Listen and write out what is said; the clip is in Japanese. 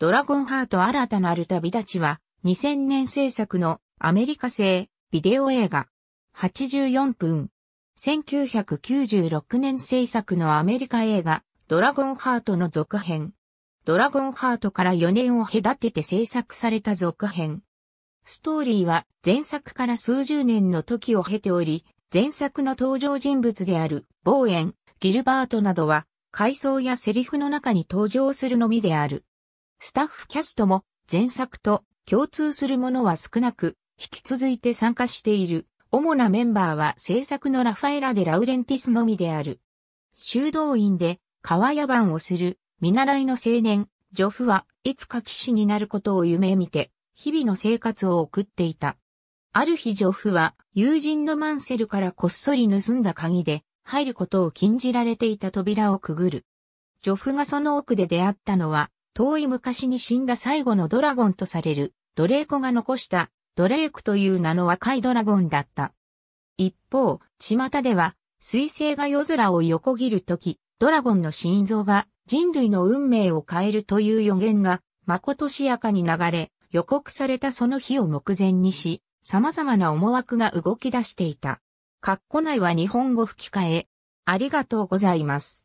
ドラゴンハート新たなる旅立ちは、2000年制作のアメリカ製ビデオ映画。84分。1996年制作のアメリカ映画、ドラゴンハートの続編。ドラゴンハートから4年を隔てて制作された続編。ストーリーは前作から数十年の時を経ており、前作の登場人物である、ボーエン、ギルバートなどは、回想やセリフの中に登場するのみである。スタッフキャストも前作と共通するものは少なく、引き続いて参加している。主なメンバーは制作のラファエラ・デ・ラウレンティスのみである。修道院で川野番をする見習いの青年、ジョフはいつか騎士になることを夢見て、日々の生活を送っていた。ある日ジョフは友人のマンセルからこっそり盗んだ鍵で入ることを禁じられていた扉をくぐる。ョフがその奥で出会ったのは遠い昔に死んだ最後のドラゴンとされる、ドレーコが残した、ドレークという名の若いドラゴンだった。一方、巷では、彗星が夜空を横切るとき、ドラゴンの心臓が人類の運命を変えるという予言が、まことしやかに流れ、予告されたその日を目前にし、様々な思惑が動き出していた。カッコ内は日本語吹き替え。ありがとうございます。